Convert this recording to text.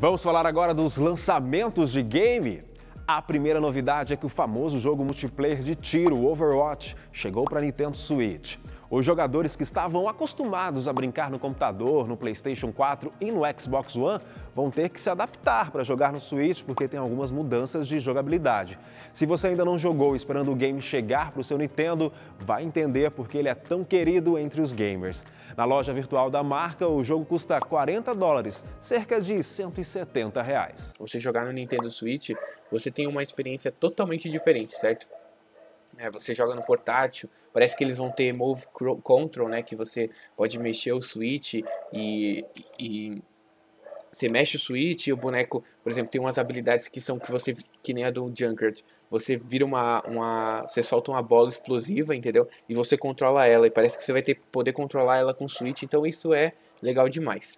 Vamos falar agora dos lançamentos de game. A primeira novidade é que o famoso jogo multiplayer de tiro, Overwatch, chegou para Nintendo Switch. Os jogadores que estavam acostumados a brincar no computador, no PlayStation 4 e no Xbox One vão ter que se adaptar para jogar no Switch porque tem algumas mudanças de jogabilidade. Se você ainda não jogou esperando o game chegar para o seu Nintendo, vai entender porque ele é tão querido entre os gamers. Na loja virtual da marca, o jogo custa 40 dólares, cerca de 170 reais. Você jogar no Nintendo Switch, você tem uma experiência totalmente diferente, certo? É, você joga no portátil, parece que eles vão ter Move Control, né? Que você pode mexer o Switch e, e você mexe o switch e o boneco, por exemplo, tem umas habilidades que são que você que nem a do Junkrat. Você vira uma uma você solta uma bola explosiva, entendeu? E você controla ela e parece que você vai ter poder controlar ela com o switch, então isso é legal demais.